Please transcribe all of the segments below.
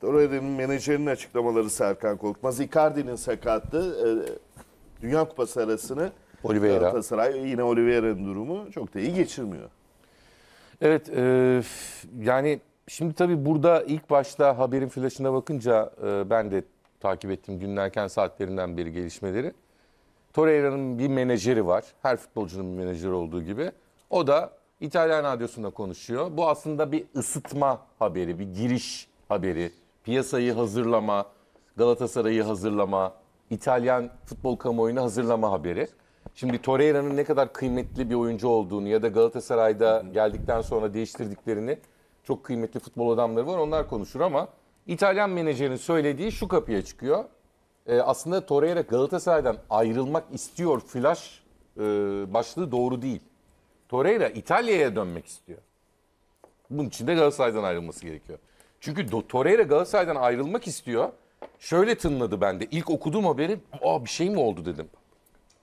Torreira'nın menajerinin açıklamaları Serkan Korkmaz. Icardi'nin sakatlığı e, Dünya Kupası arasını Oliveira. Galatasaray yine Oliveira'nın durumu çok da iyi geçirmiyor. Evet e, yani şimdi tabii burada ilk başta haberin flaşına bakınca e, ben de takip ettim günlerken saatlerinden beri gelişmeleri. Torreira'nın bir menajeri var. Her futbolcunun bir menajeri olduğu gibi. O da İtalyan radyosunda konuşuyor. Bu aslında bir ısıtma haberi, bir giriş haberi piyasayı hazırlama, Galatasaray'ı hazırlama, İtalyan futbol kamuoyunu hazırlama haberi. Şimdi Torreira'nın ne kadar kıymetli bir oyuncu olduğunu ya da Galatasaray'da geldikten sonra değiştirdiklerini çok kıymetli futbol adamları var onlar konuşur ama İtalyan menajerin söylediği şu kapıya çıkıyor. E, aslında Torreira Galatasaray'dan ayrılmak istiyor flash e, başlığı doğru değil. Torreira İtalya'ya dönmek istiyor. Bunun için de Galatasaray'dan ayrılması gerekiyor. Çünkü Torreira Galatasaray'dan ayrılmak istiyor. Şöyle tınladı bende. İlk okuduğum haberi Aa, bir şey mi oldu dedim.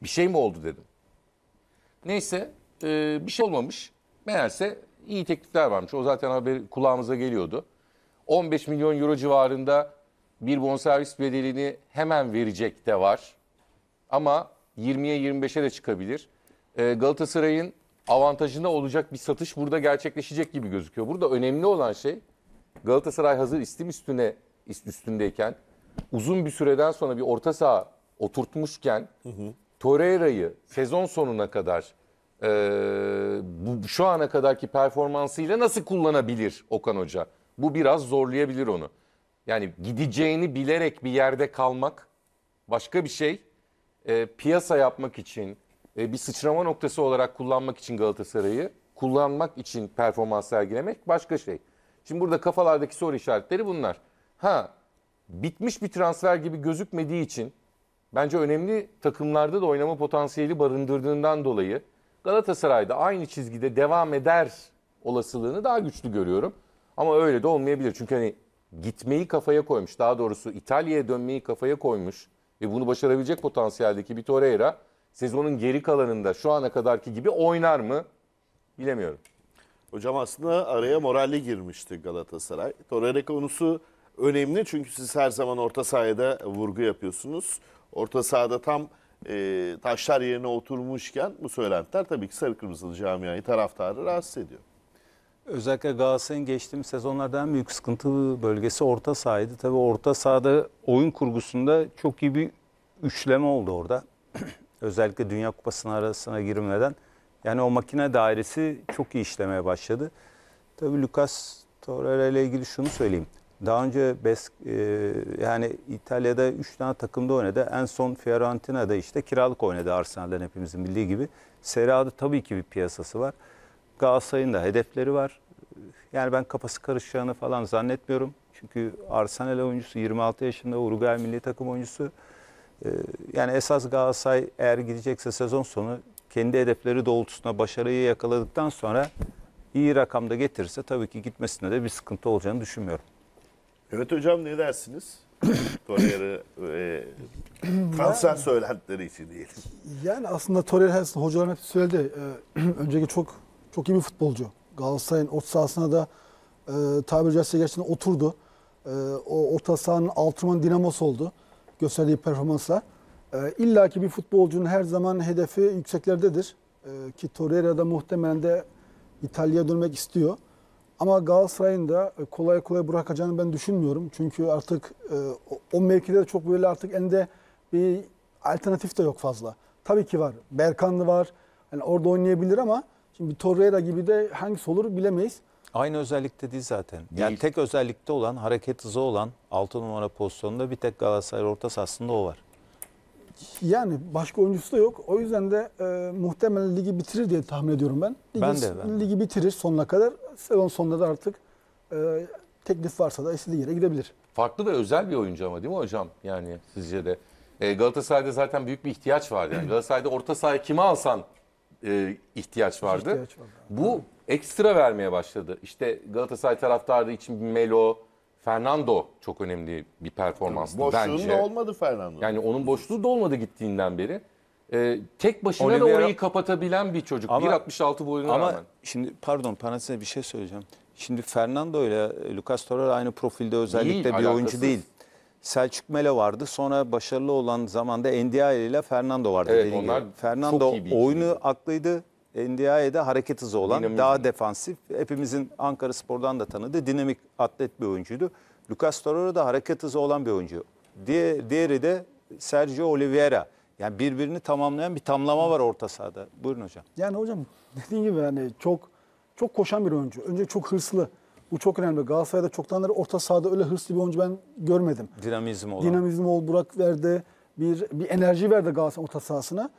Bir şey mi oldu dedim. Neyse e, bir şey olmamış. Meğerse iyi teklifler varmış. O zaten haber kulağımıza geliyordu. 15 milyon euro civarında bir bonservis bedelini hemen verecek de var. Ama 20'ye 25'e de çıkabilir. E, Galatasaray'ın avantajında olacak bir satış burada gerçekleşecek gibi gözüküyor. Burada önemli olan şey Galatasaray hazır istim üstüne üstündeyken uzun bir süreden sonra bir orta saha oturtmuşken hı hı. Torreira'yı sezon sonuna kadar e, bu, şu ana kadarki performansıyla nasıl kullanabilir Okan Hoca? Bu biraz zorlayabilir onu. Yani gideceğini bilerek bir yerde kalmak başka bir şey. E, piyasa yapmak için, e, bir sıçrama noktası olarak kullanmak için Galatasaray'ı kullanmak için performans sergilemek başka şey. Şimdi burada kafalardaki soru işaretleri bunlar. Ha bitmiş bir transfer gibi gözükmediği için bence önemli takımlarda da oynama potansiyeli barındırdığından dolayı Galatasaray'da aynı çizgide devam eder olasılığını daha güçlü görüyorum. Ama öyle de olmayabilir. Çünkü hani gitmeyi kafaya koymuş. Daha doğrusu İtalya'ya dönmeyi kafaya koymuş ve bunu başarabilecek potansiyeldeki bir Torreira sezonun geri kalanında şu ana kadarki gibi oynar mı bilemiyorum. Hocam aslında araya moralli girmişti Galatasaray. Torreira konusu önemli çünkü siz her zaman orta sahada vurgu yapıyorsunuz. Orta sahada tam e, taşlar yerine oturmuşken bu söylentiler tabii ki sarı kırmızılı camiayı taraftarı rahatsız ediyor. Özellikle Galatasaray'ın geçtiğimiz sezonlarda en büyük sıkıntı bölgesi orta sahaydı. Tabii orta sahada oyun kurgusunda çok iyi bir üçleme oldu orada. Özellikle Dünya Kupası'nın arasına girmeden yani o makine dairesi çok iyi işlemeye başladı. Tabii Lucas Torreira ile ilgili şunu söyleyeyim. Daha önce Bes e, yani İtalya'da 3 tane takımda oynadı. En son Fiorentina'da işte kiralık oynadı Arsenal'den hepimizin bildiği gibi. Serie A'da tabii ki bir piyasası var. Galatasaray'ın da hedefleri var. Yani ben kafası karışacağını falan zannetmiyorum. Çünkü Arsenal oyuncusu 26 yaşında Uruguay milli takım oyuncusu. E, yani esas Galatasaray eğer gidecekse sezon sonu kendi hedefleri doğrultusunda başarıyı yakaladıktan sonra iyi rakamda getirirse tabii ki gitmesine de bir sıkıntı olacağını düşünmüyorum. Evet hocam ne dersiniz? Torreira e, kanser yani, söylentileri için diyelim. Yani aslında Torreira hocaların hep söyledi. E, önceki çok çok iyi bir futbolcu. Galatasaray'ın ort sahasına da e, tabiri caizse gerçekten oturdu. E, o orta sahanın altırmanın dinamosu oldu. Gösterdiği performansla. Ee, İlla ki bir futbolcunun her zaman hedefi yükseklerdedir. Ee, ki Torreira da muhtemelen de İtalya'ya dönmek istiyor. Ama Galatasaray'ın da e, kolay kolay bırakacağını ben düşünmüyorum. Çünkü artık e, o mevkide çok böyle artık elinde bir alternatif de yok fazla. Tabii ki var. Berkanlı var. Yani orada oynayabilir ama şimdi Torreira gibi de hangisi olur bilemeyiz. Aynı özellikte değil zaten. Değil. Yani tek özellikte olan, hareket hızı olan 6 numara pozisyonunda bir tek Galatasaray ortası aslında o var. Yani başka oyuncusu da yok. O yüzden de e, muhtemelen ligi bitirir diye tahmin ediyorum ben. Ligi, ben de. Ben de. Ligi bitirir sonuna kadar. Sezon sonunda da artık e, teklif varsa da istediği yere gidebilir. Farklı ve özel bir oyuncu ama değil mi hocam? Yani sizce de. E, Galatasaray'da zaten büyük bir ihtiyaç vardı. Yani Galatasaray'da orta sahaya kimi alsan e, ihtiyaç vardı. İhtiyaç vardı. Bu ekstra vermeye başladı. İşte Galatasaray taraftarı için bir Melo, Fernando çok önemli bir performanstı Boşluğun bence. da olmadı Fernando. Yani onun boşluğu da olmadı gittiğinden beri. Ee, tek başına da Oliveira- orayı kapatabilen bir çocuk. Ama- 1.66 boyuna Ama rağmen. şimdi pardon parantezine bir şey söyleyeceğim. Şimdi Fernando ile e, Lucas Torreira aynı profilde özellikle bir alakasız. oyuncu değil. Selçuk Melo vardı. Sonra başarılı olan zamanda Ndiaye ile Fernando vardı. Evet, onlar gibi. çok Fernando iyi bir oyunu aklıydı. NDI'de hareket hızı olan, Dinamizm. daha defansif, hepimizin Ankara Spor'dan da tanıdığı dinamik atlet bir oyuncuydu. Lucas Torreira da hareket hızı olan bir oyuncu. Diğer, diğeri de Sergio Oliveira. Yani birbirini tamamlayan bir tamlama var orta sahada. Buyurun hocam. Yani hocam dediğim gibi yani çok çok koşan bir oyuncu. Önce çok hırslı. Bu çok önemli. Galatasaray'da çoktanları orta sahada öyle hırslı bir oyuncu ben görmedim. Dinamizm olan. Dinamizm ol Burak verdi. Bir, bir enerji verdi Galatasaray orta sahasına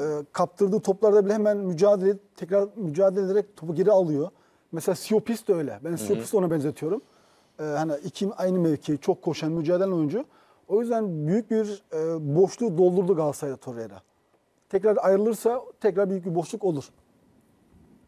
e, kaptırdığı toplarda bile hemen mücadele tekrar mücadele ederek topu geri alıyor. Mesela Siopis de öyle. Ben Siopis'i ona benzetiyorum. E, hani iki aynı mevki, çok koşan, mücadele oyuncu. O yüzden büyük bir e, boşluğu doldurdu Galatasaray'da Torreira. Tekrar ayrılırsa tekrar büyük bir boşluk olur.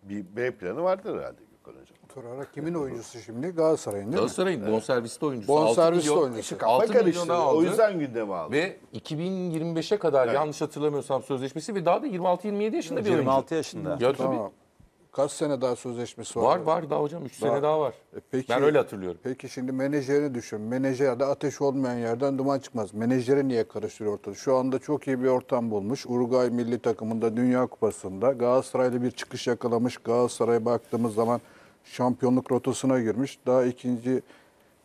Bir B planı vardır herhalde kalacak. Torara kimin oyuncusu şimdi? Galatasaray'ın değil Galatasaray'ın evet. bonserviste oyuncusu. Bonserviste oyuncusu. Kafa 6 karıştırdı. Aldı. O yüzden gündeme aldı. Ve 2025'e kadar evet. yanlış hatırlamıyorsam sözleşmesi ve daha da 26-27 yaşında bir 26 oyuncu. 26 yaşında. Ya, tamam. Kaç sene daha sözleşmesi var? Var var daha hocam 3 sene daha var. E peki, ben öyle hatırlıyorum. Peki şimdi menajerini düşün. Menajer de ateş olmayan yerden duman çıkmaz. Menajeri niye karıştırıyor ortada? Şu anda çok iyi bir ortam bulmuş. Uruguay milli takımında Dünya Kupası'nda Galatasaray'da bir çıkış yakalamış. Galatasaray'a baktığımız zaman şampiyonluk rotasına girmiş. Daha ikinci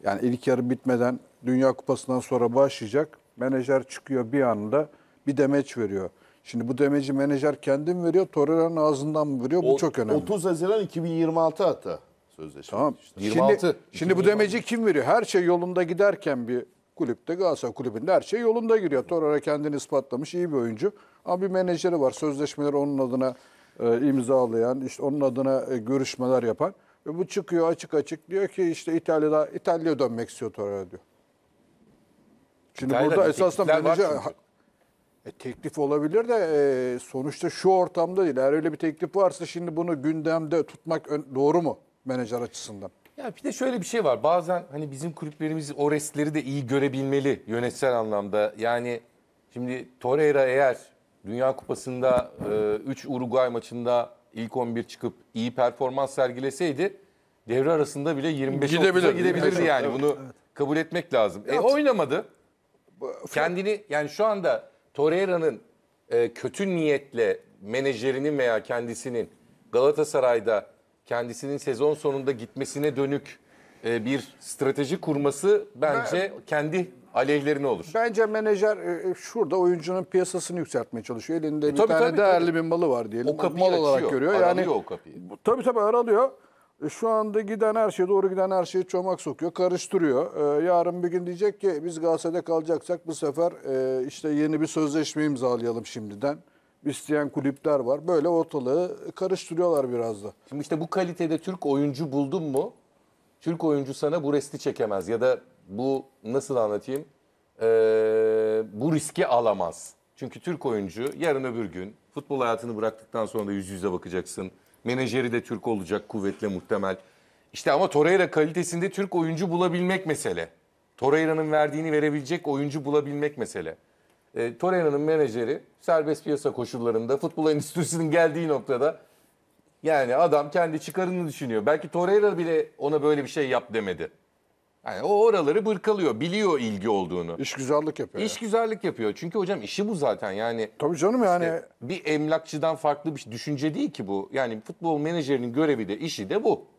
yani ilk yarı bitmeden Dünya Kupası'ndan sonra başlayacak. Menajer çıkıyor bir anda bir demeç veriyor. Şimdi bu demeci menajer kendim veriyor, Torreira'nın ağzından mı veriyor? O, bu çok önemli. 30 Haziran 2026 hatta sözleşme. Tamam. Işte. 26. Şimdi, 2026. şimdi bu demeci kim veriyor? Her şey yolunda giderken bir kulüpte Galatasaray kulübünde her şey yolunda giriyor. Torreira kendini ispatlamış iyi bir oyuncu. Ama bir menajeri var. Sözleşmeleri onun adına e, imzalayan, işte onun adına e, görüşmeler yapan. Ve bu çıkıyor açık açık diyor ki işte İtalya'da İtalya'ya dönmek istiyor Torreira diyor. Şimdi burada esasında menajer e, teklif olabilir de e, sonuçta şu ortamda değil. Eğer öyle bir teklif varsa şimdi bunu gündemde tutmak doğru mu menajer açısından? Ya bir de şöyle bir şey var. Bazen hani bizim kulüplerimiz o restleri de iyi görebilmeli yönetsel anlamda. Yani şimdi Torreira eğer Dünya Kupası'nda 3 e, Uruguay maçında ilk 11 çıkıp iyi performans sergileseydi devre arasında bile 25 gidebilir, gidebilirdi yani. Bunu evet. kabul etmek lazım. E oynamadı. Kendini yani şu anda Torreira'nın e, kötü niyetle menajerinin veya kendisinin Galatasaray'da kendisinin sezon sonunda gitmesine dönük e, bir strateji kurması bence ben, kendi aleyhlerine olur. Bence menajer e, e, şurada oyuncunun piyasasını yükseltmeye çalışıyor. Elinde e, bir tane tabii, değerli tabii. bir malı var diyelim. O kapıyı Mal açıyor. görüyor. yani, o kapıyı. Tabii tabii aralıyor. E, şu anda giden her şey doğru giden her şeyi çomak sokuyor, karıştırıyor. E, yarın bir gün diyecek ki biz Galatasaray'da kalacaksak bu sefer e, işte yeni bir sözleşme imzalayalım şimdiden isteyen kulüpler var. Böyle ortalığı karıştırıyorlar biraz da. Şimdi işte bu kalitede Türk oyuncu buldun mu? Türk oyuncu sana bu resti çekemez ya da bu nasıl anlatayım? Ee, bu riski alamaz. Çünkü Türk oyuncu yarın öbür gün futbol hayatını bıraktıktan sonra da yüz yüze bakacaksın. Menajeri de Türk olacak kuvvetle muhtemel. İşte ama Torreira kalitesinde Türk oyuncu bulabilmek mesele. Torreira'nın verdiğini verebilecek oyuncu bulabilmek mesele. E, Torreira'nın menajeri serbest piyasa koşullarında futbol endüstrisinin geldiği noktada yani adam kendi çıkarını düşünüyor. Belki Torreira bile ona böyle bir şey yap demedi. Yani o oraları bırkalıyor. Biliyor ilgi olduğunu. İş güzellik yapıyor. İş güzellik yapıyor. Çünkü hocam işi bu zaten yani. Tabii canım yani. işte bir emlakçıdan farklı bir şey, düşünce değil ki bu. Yani futbol menajerinin görevi de işi de bu.